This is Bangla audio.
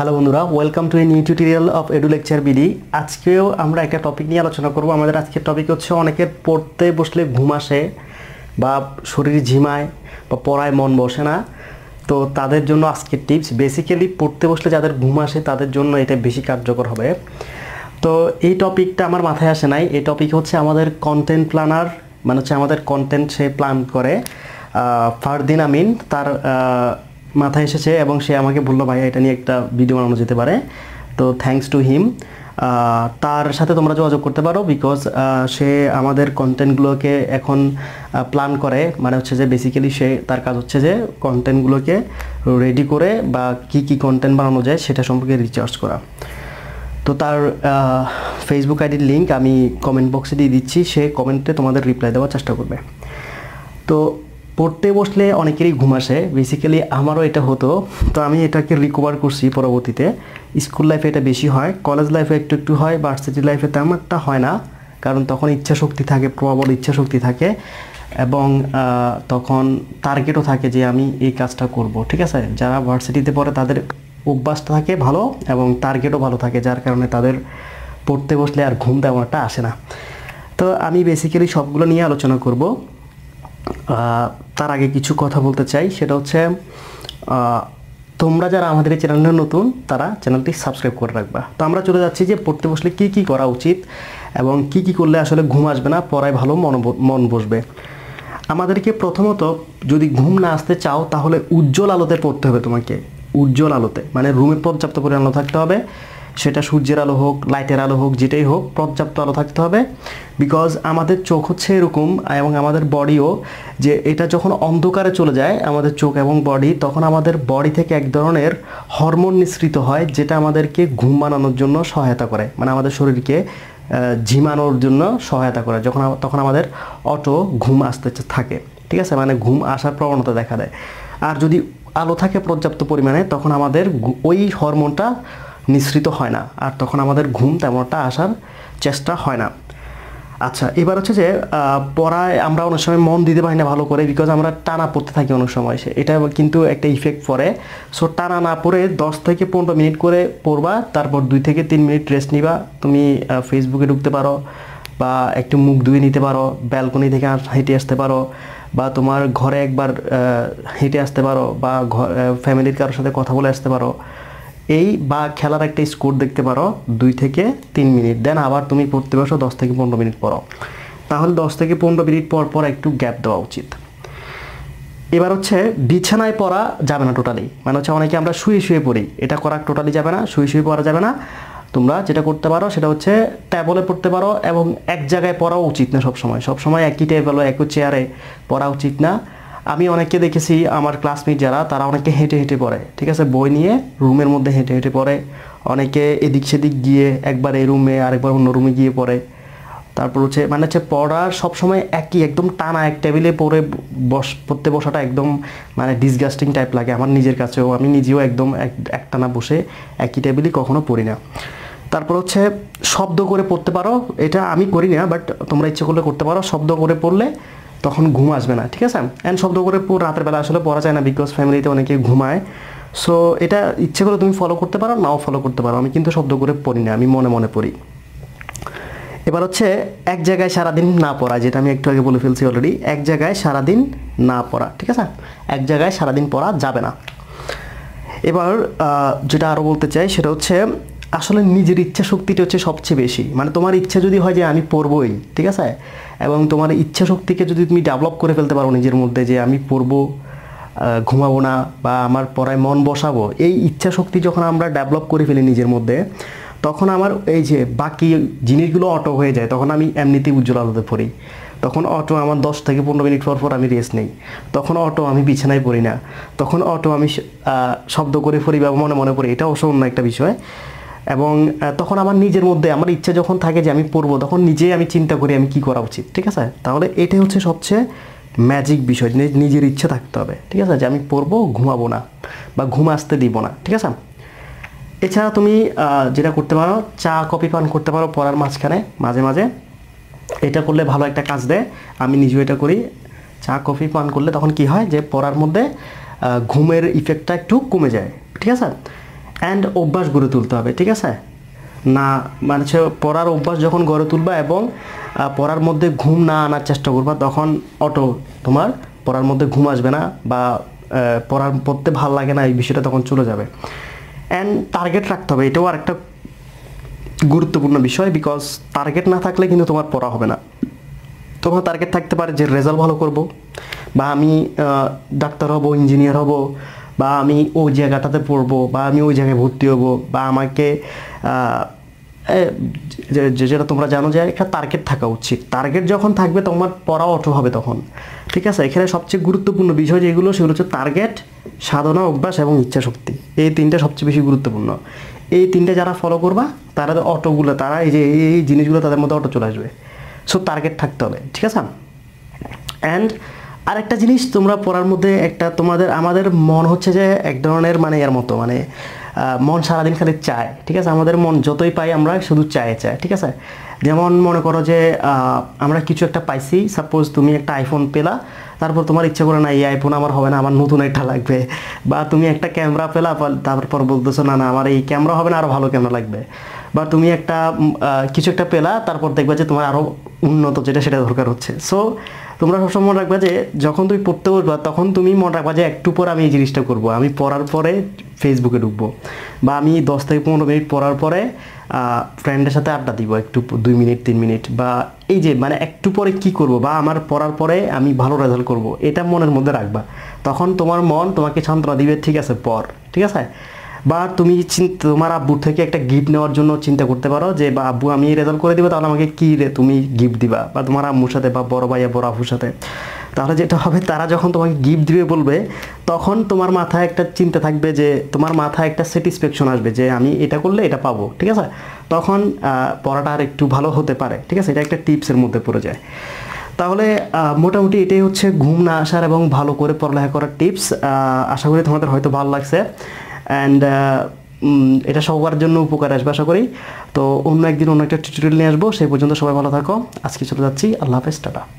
হ্যালো বন্ধুরা welcome to a new tutorial of edu lecture BD আজকেও আমরা একটা টপিক নিয়ে আলোচনা করব আমাদের আজকের টপিক হচ্ছে অনেকের পড়তে বসলে ঘুম আসে বা শরীর ঝিমায় বা পড়ায় মন বসে না তো তাদের জন্য আজকের টিপস বেসিক্যালি পড়তে বসলে যাদের ঘুম আসে তাদের জন্য এটা বেশি কার্যকর হবে তো এই টপিকটা আমার মাথায় আসে নাই এই টপিক হচ্ছে আমাদের কন্টেন্ট প্ল্যানার মানে হচ্ছে আমাদের কন্টেন্ট সে প্ল্যান করে ফারদিন আমিন তার মাথায় এসেছে এবং সে আমাকে বললো ভাইয়া এটা নিয়ে একটা ভিডিও বানানো যেতে পারে তো থ্যাংকস টু হিম তার সাথে তোমরা যোগাযোগ করতে পারো বিকজ সে আমাদের কন্টেন্টগুলোকে এখন প্ল্যান করে মানে হচ্ছে যে বেসিক্যালি সে তার কাজ হচ্ছে যে কন্টেন্টগুলোকে রেডি করে বা কি কি কন্টেন্ট বানানো যায় সেটা সম্পর্কে রিচার্জ করা তো তার ফেসবুক আইডির লিঙ্ক আমি কমেন্ট বক্সে দিয়ে দিচ্ছি সে কমেন্টে তোমাদের রিপ্লাই দেওয়ার চেষ্টা করবে তো পড়তে বসলে অনেকেরই ঘুম আসে বেসিক্যালি আমারও এটা হতো তো আমি এটাকে রিকভার করছি পরবর্তীতে স্কুল লাইফে এটা বেশি হয় কলেজ লাইফে একটু একটু হয় ভার্সিটি লাইফে তেমন একটা হয় না কারণ তখন ইচ্ছা শক্তি থাকে প্রবল ইচ্ছা শক্তি থাকে এবং তখন টার্গেটও থাকে যে আমি এই কাজটা করব ঠিক আছে যারা ভার্সিটিতে পড়ে তাদের অভ্যাসটা থাকে ভালো এবং টার্গেটও ভালো থাকে যার কারণে তাদের পড়তে বসলে আর ঘুম তেমন একটা আসে না তো আমি বেসিক্যালি সবগুলো নিয়ে আলোচনা করব তার আগে কিছু কথা বলতে চাই সেটা হচ্ছে তোমরা যারা আমাদের এই চ্যানেলে নতুন তারা চ্যানেলটি সাবস্ক্রাইব করে রাখবা তো আমরা চলে যাচ্ছি যে পড়তে বসলে কি কি করা উচিত এবং কি কি করলে আসলে ঘুম আসবে না পড়ায় ভালো মন মন বসবে আমাদেরকে প্রথমত যদি ঘুম না আসতে চাও তাহলে উজ্জ্বল আলোতে পড়তে হবে তোমাকে উজ্জ্বল আলোতে মানে রুমে পর্যাপ্ত পরিমাণ থাকতে হবে সেটা সূর্যের আলো হোক লাইটের আলো হোক যেটাই হোক পর্যাপ্ত আলো থাকতে হবে বিকজ আমাদের চোখ হচ্ছে এরকম এবং আমাদের বডিও যে এটা যখন অন্ধকারে চলে যায় আমাদের চোখ এবং বডি তখন আমাদের বডি থেকে এক ধরনের হরমোন নিঃসৃত হয় যেটা আমাদেরকে ঘুম বানানোর জন্য সহায়তা করে মানে আমাদের শরীরকে ঝিমানোর জন্য সহায়তা করে যখন তখন আমাদের অটো ঘুম আসতে থাকে ঠিক আছে মানে ঘুম আসার প্রবণতা দেখা দেয় আর যদি আলো থাকে পর্যাপ্ত পরিমাণে তখন আমাদের ওই হরমোনটা নিঃসৃত হয় না আর তখন আমাদের ঘুম তেমনটা আসার চেষ্টা হয় না আচ্ছা এবার হচ্ছে যে পড়ায় আমরা অনেক সময় মন দিতে পারি না ভালো করে বিকজ আমরা টানা পড়তে থাকি অনেক সময় এটা কিন্তু একটা ইফেক্ট পড়ে সো টানা না পড়ে দশ থেকে পনেরো মিনিট করে পড়বা তারপর দুই থেকে তিন মিনিট রেস্ট নিবা তুমি ফেসবুকে ঢুকতে পারো বা একটু মুখ ধুয়ে নিতে পারো ব্যালকনি থেকে হেঁটে আসতে পারো বা তোমার ঘরে একবার হেঁটে আসতে পারো বা ঘর ফ্যামিলির কারোর সাথে কথা বলে আসতে পারো এই বা খেলার একটা স্কোর দেখতে পারো দুই থেকে তিন মিনিট দেন আবার তুমি পড়তে বসো দশ থেকে পনেরো মিনিট পরও তাহলে দশ থেকে পনেরো মিনিট পর পর একটু গ্যাপ দেওয়া উচিত এবার হচ্ছে বিছানায় পড়া যাবে না টোটালি মানে হচ্ছে অনেকে আমরা শুয়ে শুয়ে পড়ি এটা করা টোটালি যাবে না শুয়ে শুয়ে পড়া যাবে না তোমরা যেটা করতে পারো সেটা হচ্ছে ট্যাবলে পড়তে পারো এবং এক জায়গায় পড়াও উচিত না সবসময় সবসময় একই টেবলে একই চেয়ারে পড়া উচিত না আমি অনেককে দেখেছি আমার ক্লাসমেট যারা তারা অনেকে হেঁটে হেঁটে পড়ে ঠিক আছে বই নিয়ে রুমের মধ্যে হেঁটে হেঁটে পড়ে অনেকে এদিক সেদিক গিয়ে একবার এই রুমে আরেকবার অন্য রুমে গিয়ে পড়ে তারপর হচ্ছে মানে হচ্ছে পড়ার সবসময় একই একদম টানা এক টেবিলে পড়ে বস পড়তে বসাটা একদম মানে ডিসগাস্টিং টাইপ লাগে আমার নিজের কাছেও আমি নিজেও একদম এক টানা বসে একই টেবিলে কখনো পড়ি না তারপর হচ্ছে শব্দ করে পড়তে পারো এটা আমি করি না বাট তোমরা ইচ্ছে করলে করতে পারো শব্দ করে পড়লে তখন ঘুম আসবে না ঠিক আছে অ্যান্ড শব্দ করে পুরো রাতের বেলা আসলে পড়া যায় না বিকজ ফ্যামিলিতে অনেকে ঘুমায় সো এটা ইচ্ছে করে তুমি ফলো করতে পারো নাও ফলো করতে পারো আমি কিন্তু শব্দ করে পড়ি না আমি মনে মনে পড়ি এবার হচ্ছে এক জায়গায় সারাদিন না পড়া যেটা আমি একটু আগে বলে ফেলছি অলরেডি এক জায়গায় সারাদিন না পড়া ঠিক আছে এক জায়গায় সারাদিন পড়া যাবে না এবার যেটা আরও বলতে চাই সেটা হচ্ছে আসলে নিজের ইচ্ছা শক্তিটা হচ্ছে সবচেয়ে বেশি মানে তোমার ইচ্ছা যদি হয় যে আমি পড়বই ঠিক আছে এবং তোমার ইচ্ছা শক্তিকে যদি তুমি ডেভেলপ করে ফেলতে পারো নিজের মধ্যে যে আমি পড়বো ঘুমাবো না বা আমার পড়ায় মন বসাবো এই ইচ্ছা শক্তি যখন আমরা ডেভেলপ করে ফেলি নিজের মধ্যে তখন আমার এই যে বাকি জিনিসগুলো অটো হয়ে যায় তখন আমি এমনিতেই উজ্জ্বল আলোতে পড়ি তখন অটো আমার দশ থেকে পনেরো মিনিট পর পর আমি রেস্ট নেই তখন অটো আমি বিছানায় পড়ি না তখন অটো আমি শব্দ করে পড়ি বা মনে মনে পড়ি এটা অসম্য একটা বিষয় এবং তখন আমার নিজের মধ্যে আমার ইচ্ছা যখন থাকে যে আমি পড়বো তখন নিজেই আমি চিন্তা করি আমি কি করা উচিত ঠিক আছে তাহলে এটাই হচ্ছে সবচেয়ে ম্যাজিক বিষয় নিজের ইচ্ছে থাকতে হবে ঠিক আছে যে আমি পড়বো ঘুমাবো না বা ঘুম আসতে দিব না ঠিক আছে এছাড়া তুমি যেটা করতে পারো চা কপি পান করতে পারো পড়ার মাঝখানে মাঝে মাঝে এটা করলে ভালো একটা কাজ দেয় আমি নিজেও এটা করি চা কফি পান করলে তখন কি হয় যে পড়ার মধ্যে ঘুমের ইফেক্টটা একটু কমে যায় ঠিক আছে অ্যান্ড অভ্যাস গড়ে তুলতে হবে ঠিক আছে না মানে হচ্ছে পড়ার অভ্যাস যখন গড়ে তুলবা এবং পড়ার মধ্যে ঘুম না আনার চেষ্টা করবা তখন অটো তোমার পড়ার মধ্যে ঘুম আসবে না বা পড়ার পড়তে ভাল লাগে না এই বিষয়টা তখন চলে যাবে অ্যান্ড টার্গেট রাখতে হবে এটাও আরেকটা গুরুত্বপূর্ণ বিষয় বিকজ টার্গেট না থাকলে কিন্তু তোমার পড়া হবে না তোমার টার্গেট থাকতে পারে যে রেজাল্ট ভালো করব বা আমি ডাক্তার হব ইঞ্জিনিয়ার হব বা আমি ওই জায়গাটাতে পড়বো বা আমি ওই জায়গায় ভর্তি হবো বা আমাকে যেটা তোমরা জানো যে একটা টার্গেট থাকা উচিত টার্গেট যখন থাকবে তোমার পড়া অটো হবে তখন ঠিক আছে এখানে সবচেয়ে গুরুত্বপূর্ণ বিষয় যেগুলো সেগুলো হচ্ছে টার্গেট সাধনা অভ্যাস এবং ইচ্ছা শক্তি এই তিনটা সবচেয়ে বেশি গুরুত্বপূর্ণ এই তিনটা যারা ফলো করবা তারা অটোগুলো তারা এই যে এই জিনিসগুলো তাদের মধ্যে অটো চলে আসবে সো টার্গেট থাকতে হবে ঠিক আছে অ্যান্ড আর একটা জিনিস তোমরা পড়ার মধ্যে একটা তোমাদের আমাদের মন হচ্ছে যে এক ধরনের মানে এর মতো মানে মন সারাদিন খালি চায় ঠিক আছে আমাদের মন যতই পাই আমরা শুধু চায় চায় ঠিক আছে যেমন মনে করো যে আমরা কিছু একটা পাইছি সাপোজ তুমি একটা আইফোন পেলা তারপর তোমার ইচ্ছা করে না এই আইফোন আমার হবে না আমার নতুন একটা লাগবে বা তুমি একটা ক্যামেরা পেলা তারপর বলতেছো না না আমার এই ক্যামেরা হবে না আরও ভালো ক্যামেরা লাগবে বা তুমি একটা কিছু একটা পেলা তারপর দেখবা যে তোমার আরও উন্নত যেটা সেটা দরকার হচ্ছে সো তোমরা সবসময় মনে রাখবা যে যখন তুমি পড়তে বসবা তখন তুমি মনে রাখবা যে একটু পর আমি এই জিনিসটা করব আমি পড়ার পরে ফেসবুকে ঢুকবো বা আমি দশ থেকে পনেরো মিনিট পড়ার পরে ফ্রেন্ডের সাথে আড্ডা দিব একটু দুই মিনিট তিন মিনিট বা এই যে মানে একটু পরে কি করব বা আমার পড়ার পরে আমি ভালো রেজাল্ট করব এটা মনের মধ্যে রাখবা তখন তোমার মন তোমাকে সান্ত্বনা দিবে ঠিক আছে পর ঠিক আছে বা তুমি তোমার আব্বুর থেকে একটা গিফট নেওয়ার জন্য চিন্তা করতে পারো যে বা আব্বু আমি রেজাল্ট করে দিব তাহলে আমাকে কী রে তুমি গিফট দিবা বা তোমার আম্মুর সাথে বা বড় ভাইয়া বড় আব্বুর সাথে তাহলে যেটা হবে তারা যখন তোমাকে গিফট দিবে বলবে তখন তোমার মাথায় একটা চিন্তা থাকবে যে তোমার মাথায় একটা স্যাটিসফ্যাকশন আসবে যে আমি এটা করলে এটা পাবো ঠিক আছে তখন পড়াটা আর একটু ভালো হতে পারে ঠিক আছে এটা একটা টিপসের মধ্যে পড়ে যায় তাহলে মোটামুটি এটাই হচ্ছে ঘুম না আসার এবং ভালো করে পড়ালেখা করার টিপস আশা করি তোমাদের হয়তো ভালো লাগছে অ্যান্ড uh, এটা সবার জন্য উপকার আসবে আশা করি তো অন্য একদিন অন্য একটা টিউটোরিয়াল নিয়ে আসবো সেই পর্যন্ত সবাই ভালো থাকো আজকে চলে যাচ্ছি আল্লাহ হাফেজ টাটা